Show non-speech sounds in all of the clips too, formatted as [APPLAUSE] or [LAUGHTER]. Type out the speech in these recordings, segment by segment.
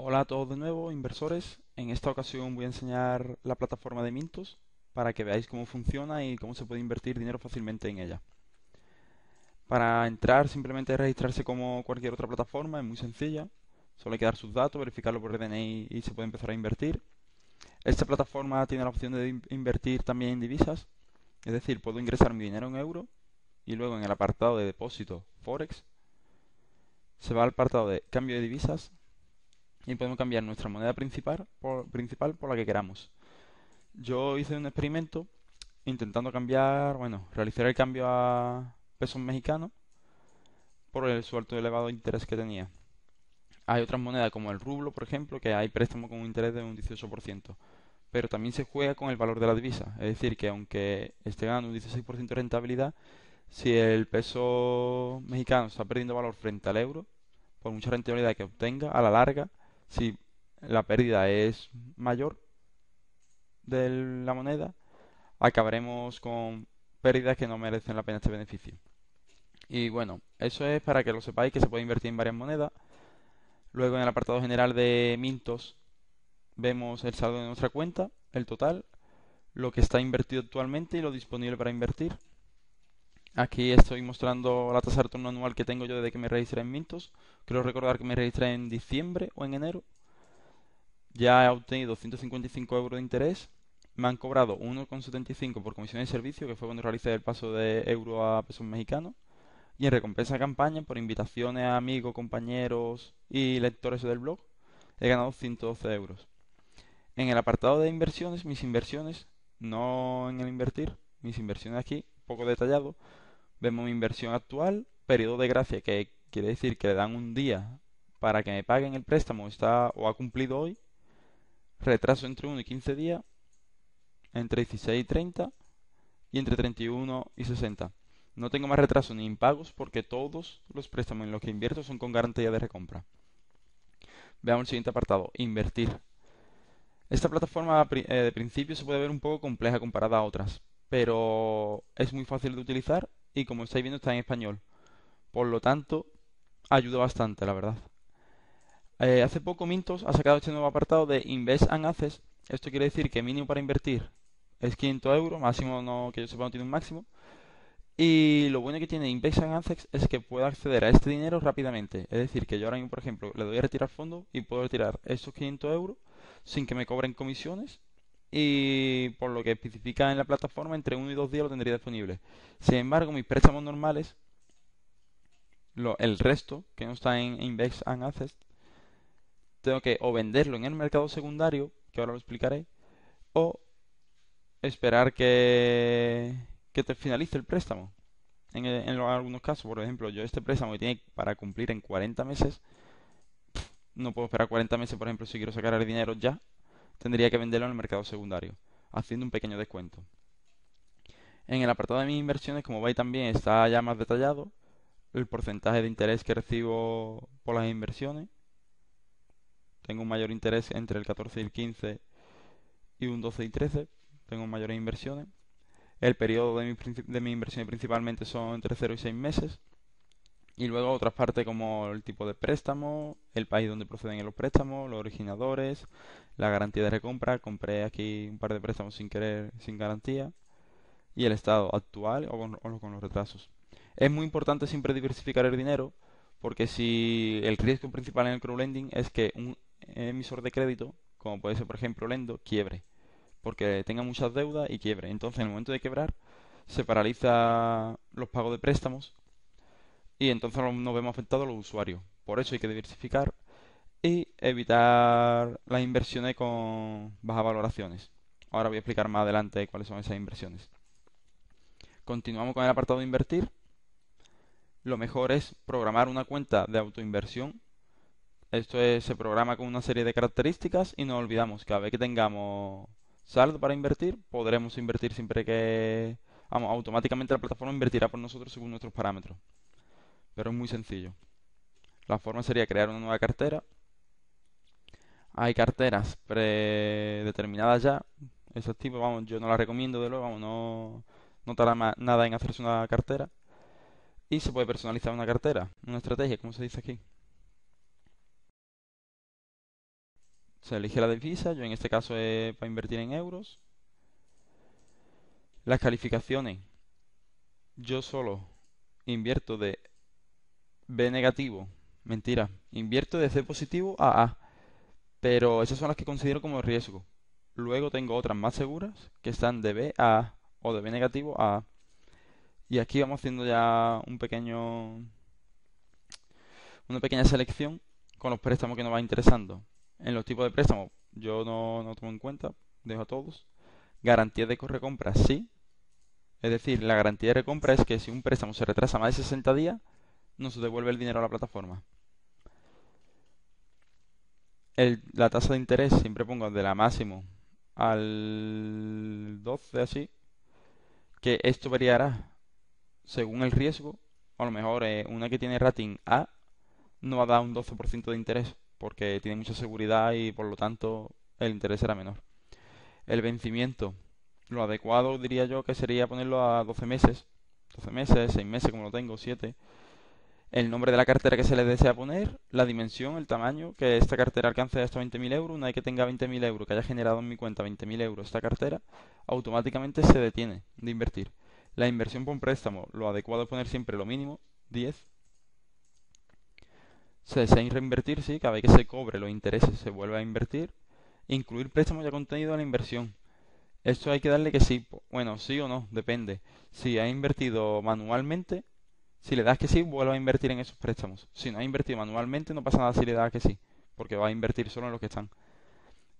Hola a todos de nuevo, inversores. En esta ocasión voy a enseñar la plataforma de Mintos para que veáis cómo funciona y cómo se puede invertir dinero fácilmente en ella. Para entrar simplemente registrarse como cualquier otra plataforma, es muy sencilla. Solo hay que dar sus datos, verificarlo por DNI y se puede empezar a invertir. Esta plataforma tiene la opción de invertir también en divisas, es decir, puedo ingresar mi dinero en euro y luego en el apartado de depósito Forex se va al apartado de cambio de divisas y podemos cambiar nuestra moneda principal por, principal por la que queramos. Yo hice un experimento intentando cambiar, bueno, realizar el cambio a pesos mexicanos por el suelto de elevado interés que tenía. Hay otras monedas como el rublo, por ejemplo, que hay préstamo con un interés de un 18%, pero también se juega con el valor de la divisa, es decir, que aunque esté ganando un 16% de rentabilidad, si el peso mexicano está perdiendo valor frente al euro, por mucha rentabilidad que obtenga, a la larga si la pérdida es mayor de la moneda, acabaremos con pérdidas que no merecen la pena este beneficio. Y bueno, eso es para que lo sepáis que se puede invertir en varias monedas. Luego en el apartado general de Mintos vemos el saldo de nuestra cuenta, el total, lo que está invertido actualmente y lo disponible para invertir. Aquí estoy mostrando la tasa de retorno anual que tengo yo desde que me registré en Mintos. Quiero recordar que me registré en diciembre o en enero. Ya he obtenido 155 euros de interés. Me han cobrado 1,75 por comisión de servicio, que fue cuando realicé el paso de euro a pesos mexicanos. Y en recompensa a campaña, por invitaciones a amigos, compañeros y lectores del blog, he ganado 112 euros. En el apartado de inversiones, mis inversiones, no en el invertir, mis inversiones aquí, poco detallado, Vemos mi inversión actual, periodo de gracia, que quiere decir que le dan un día para que me paguen el préstamo está o ha cumplido hoy. Retraso entre 1 y 15 días, entre 16 y 30 y entre 31 y 60. No tengo más retraso ni impagos porque todos los préstamos en los que invierto son con garantía de recompra. Veamos el siguiente apartado, invertir. Esta plataforma eh, de principio se puede ver un poco compleja comparada a otras, pero es muy fácil de utilizar y como estáis viendo está en español. Por lo tanto, ayuda bastante, la verdad. Eh, hace poco Mintos ha sacado este nuevo apartado de Invest and Access. Esto quiere decir que mínimo para invertir es 500 euros, máximo no, que yo sepa no tiene un máximo. Y lo bueno que tiene Invest and es que pueda acceder a este dinero rápidamente. Es decir, que yo ahora mismo, por ejemplo, le doy a retirar fondos y puedo retirar estos 500 euros sin que me cobren comisiones y por lo que especifica en la plataforma, entre 1 y dos días lo tendría disponible. Sin embargo, mis préstamos normales, el resto que no está en Invex and Access, tengo que o venderlo en el mercado secundario, que ahora lo explicaré, o esperar que, que te finalice el préstamo. En, eh, algunos casos, por ejemplo, yo este préstamo que tiene para cumplir en 40 meses, no puedo esperar 40 meses, por ejemplo, si quiero sacar el dinero ya, tendría que venderlo en el mercado secundario, haciendo un pequeño descuento. En el apartado de mis inversiones, como veis también está ya más detallado el porcentaje de interés que recibo por las inversiones. Tengo un mayor interés entre el 14 y el 15 y un 12 y 13. Tengo mayores inversiones. El periodo de, mi, de mis inversiones principalmente son entre 0 y 6 meses. Y luego otras partes como el tipo de préstamo, el país donde proceden los préstamos, los originadores, la garantía de recompra. Compré aquí un par de préstamos sin querer, sin garantía. Y el estado actual o con, los retrasos. Es muy importante siempre diversificar el dinero porque si el riesgo principal en el crowdlending es que un emisor de crédito, como puede ser por ejemplo Lendo, quiebre. Porque tenga muchas deudas y quiebre. Entonces en el momento de quebrar se paraliza los pagos de préstamos y entonces nos vemos afectados los usuarios. Por eso hay que diversificar y evitar las inversiones con bajas valoraciones. Ahora voy a explicar más adelante cuáles son esas inversiones. Continuamos con el apartado de invertir. Lo mejor es programar una cuenta de autoinversión. Esto se programa con una serie de características y no olvidamos que a vez que tengamos saldo para invertir, podremos invertir siempre que... automáticamente la plataforma invertirá por nosotros según nuestros parámetros pero es muy sencillo. La forma sería crear una nueva cartera. Hay carteras predeterminadas ya. Esos tipos, vamos, yo no las recomiendo, de luego, vamos, no, no tarda nada en hacerse una cartera. Y se puede personalizar una cartera, una estrategia, como se dice aquí. se elige la divisa, yo en este caso es para invertir en euros. Las calificaciones, yo solo invierto de B negativo. Mentira. Invierto de C positivo a A. Pero esas son las que considero como riesgo. Luego tengo otras más seguras que están de B a A o de B negativo a A. Y aquí vamos haciendo ya un pequeño una pequeña selección con los préstamos que nos va interesando. En los tipos de préstamos yo no, no tomo en cuenta, dejo a todos. Garantía de recompra sí. Es decir, la garantía de recompra es que si un préstamo se retrasa más de 60 días, no se devuelve el dinero a la plataforma. la tasa de interés siempre pongo de la máximo al 12 así, que esto variará según el riesgo. A lo mejor eh, una que tiene rating A no va a dar un 12% de interés porque tiene mucha seguridad y por lo tanto el interés será menor. El vencimiento, lo adecuado diría yo que sería ponerlo a 12 meses, 12 meses, 6 meses como lo tengo, 7 el nombre de la cartera que se le desea poner, la dimensión, el tamaño, que esta cartera alcance hasta 20.000 euros. Una vez que tenga 20.000 euros, que haya generado en mi cuenta 20.000 euros esta cartera, automáticamente se detiene de invertir. La inversión por préstamo, lo adecuado es poner siempre lo mínimo, 10. Se desea reinvertir, sí, cada vez que se cobre los intereses se vuelve a invertir. Incluir préstamo ya contenido en la inversión. Esto hay que darle que sí, bueno, sí o no, depende. Si ha invertido manualmente, si le das que sí, vuelve a invertir en esos préstamos. Si no ha invertido manualmente, no pasa nada si le das que sí, porque va a invertir solo en los que están.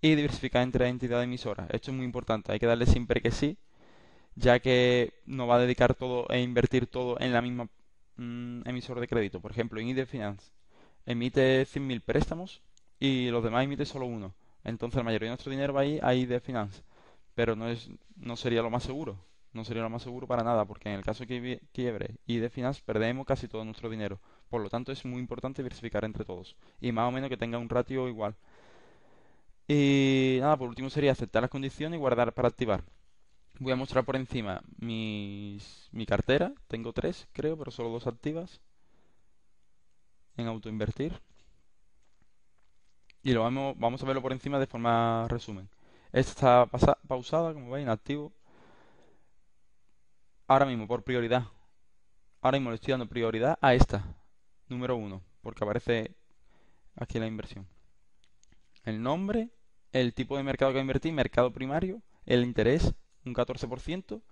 Y diversificar entre entidades emisoras. Esto es muy importante. Hay que darle siempre que sí, ya que no va a dedicar todo e invertir todo en la misma mm, emisora de crédito. Por ejemplo, en ID Finance emite 100.000 préstamos y los demás emite solo uno. Entonces la mayoría de nuestro dinero va a ir a ID Finance, pero no, es, no sería lo más seguro no sería lo más seguro para nada, porque en el caso de quiebre y de finas perdemos casi todo nuestro dinero. Por lo tanto, es muy importante diversificar entre todos y más o menos que tenga un ratio igual. Y nada, por último sería aceptar las condiciones y guardar para activar. Voy a mostrar por encima mi cartera. Tengo tres, creo, pero solo dos activas. En autoinvertir. Y lo vamos, vamos a verlo por encima de forma resumen. Esta está pausada, como veis, en activo ahora mismo por prioridad. Ahora mismo le estoy dando prioridad a esta, número 1, porque aparece aquí la inversión. El nombre, el tipo de mercado que invertí, mercado primario, el interés, un 14%,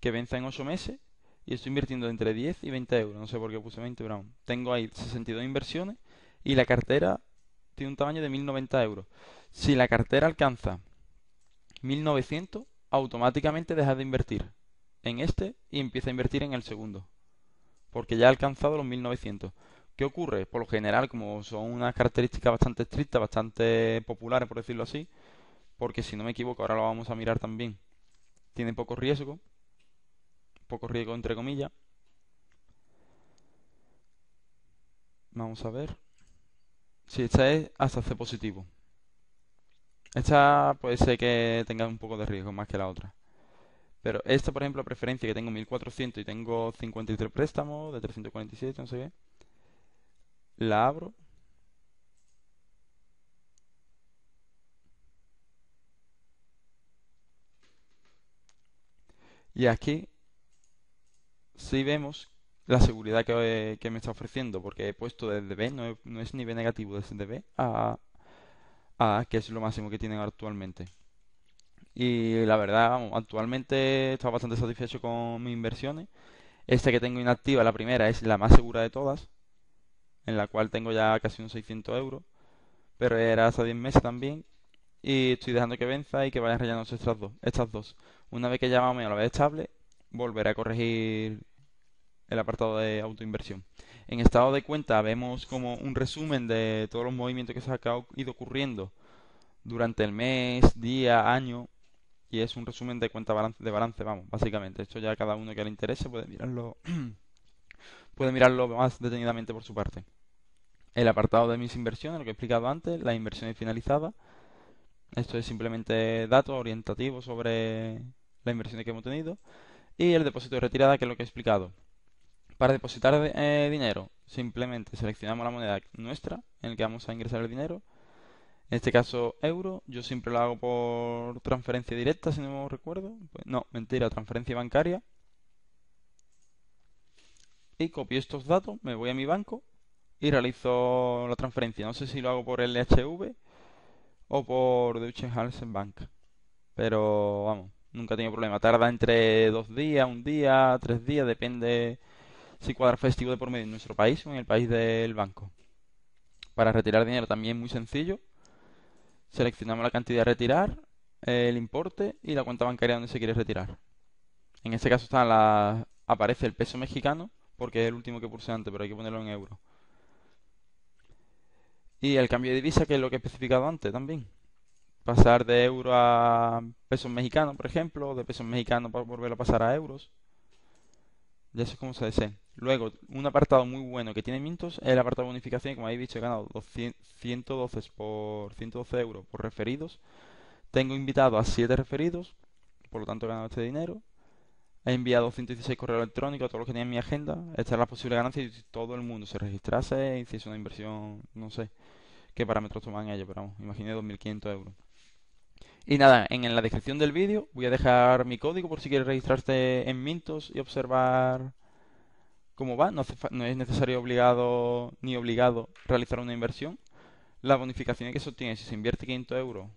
que venza en 8 meses, y estoy invirtiendo entre 10 y 20 euros, no sé por qué puse 20 euros. Tengo ahí 62 inversiones y la cartera tiene un tamaño de 1090 euros. Si la cartera alcanza 1900, automáticamente dejas de invertir en este y empieza a invertir en el segundo, porque ya ha alcanzado los 1900. ¿Qué ocurre? Por lo general, como son unas características bastante estrictas, bastante populares, por decirlo así, porque si no me equivoco, ahora lo vamos a mirar también, tiene poco riesgo, poco riesgo entre comillas. Vamos a ver. Si esta es hasta C positivo. Esta puede ser que tenga un poco de riesgo más que la otra. Pero esta, por ejemplo, preferencia que tengo 1400 y tengo 53 préstamos de 347, no sé qué. La abro. Y aquí si sí vemos la seguridad que, me está ofreciendo, porque he puesto desde B, no, no es nivel negativo desde B a, a, que es lo máximo que tienen actualmente. Y la verdad, actualmente estoy bastante satisfecho con mis inversiones. Esta que tengo inactiva, la primera, es la más segura de todas, en la cual tengo ya casi unos 600 euros, pero era hasta 10 meses también. Y estoy dejando que venza y que vayan rellenando estas dos. Estas dos. Una vez que ya a a la vez estable, volveré a corregir el apartado de autoinversión. En estado de cuenta vemos como un resumen de todos los movimientos que se han ido ocurriendo durante el mes, día, año, y es un resumen de cuenta de balance, vamos, básicamente. Esto ya cada uno que le interese puede mirarlo, [CLEARS THROAT] puede mirarlo más detenidamente por su parte. El apartado de mis inversiones, lo que he explicado antes, la inversión finalizada Esto es simplemente datos orientativos sobre las inversiones que hemos tenido. Y el depósito de retirada, que es lo que he explicado. Para depositar eh, dinero, simplemente seleccionamos la moneda nuestra en la que vamos a ingresar el dinero en este caso, euro. Yo siempre lo hago por transferencia directa, si no me recuerdo. Pues, no, mentira, transferencia bancaria. Y copio estos datos, me voy a mi banco y realizo la transferencia. No sé si lo hago por LHV o por Deutsche Bank. Pero vamos, nunca he tenido problema. Tarda entre dos días, un día, tres días, depende si cuadra festivo de por medio en nuestro país o en el país del banco. Para retirar dinero también es muy sencillo. Seleccionamos la cantidad a retirar, el importe y la cuenta bancaria donde se quiere retirar. En este caso está la... aparece el peso mexicano, porque es el último que puse antes, pero hay que ponerlo en euros. Y el cambio de divisa, que es lo que he especificado antes también. Pasar de euro a pesos mexicanos, por ejemplo, o de pesos mexicanos para volverlo a pasar a euros ya sé cómo se desee. Luego, un apartado muy bueno que tiene Mintos es el apartado de bonificación. Como habéis visto, he ganado 112, por, euros por referidos. Tengo invitado a 7 referidos, por lo tanto he ganado este dinero. He enviado 116 correos electrónicos a todos los que tenían mi agenda. Esta es la posible ganancia si todo el mundo se registrase, hiciese una inversión, no sé qué parámetros toman ellos, pero vamos, imaginé 2.500 euros. Y nada, en, la descripción del vídeo voy a dejar mi código por si quieres registrarte en Mintos y observar cómo va. No, es necesario obligado ni obligado realizar una inversión. Las bonificaciones que se obtienen si se invierte 500 euros,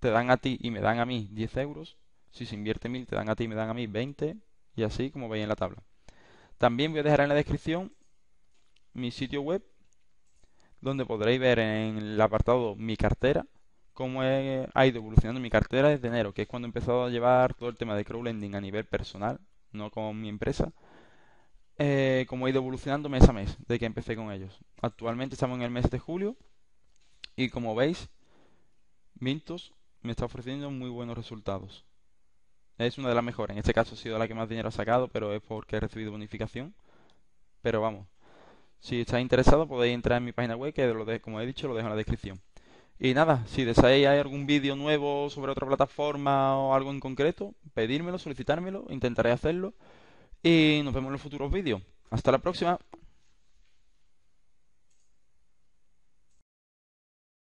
te dan a ti y me dan a mí 10 euros. Si se invierte 1000, te dan a ti y me dan a mí 20. Y así, como veis en la tabla. También voy a dejar en la descripción mi sitio web, donde podréis ver en el apartado mi cartera cómo he, ha ido evolucionando mi cartera desde enero, que es cuando he empezado a llevar todo el tema de crowdlending a nivel personal, no con mi empresa. Eh, como he ido evolucionando mes a mes, de que empecé con ellos. Actualmente estamos en el mes de julio y como veis, Mintos me está ofreciendo muy buenos resultados. Es una de las mejores. En este caso ha sido la que más dinero ha sacado, pero es porque he recibido bonificación. Pero vamos, si estáis interesados podéis entrar en mi página web, que como he dicho lo dejo en la descripción. Y nada, si deseáis hay algún vídeo nuevo sobre otra plataforma o algo en concreto, pedírmelo, solicitármelo, intentaré hacerlo. Y nos vemos en los futuros vídeos. Hasta la próxima.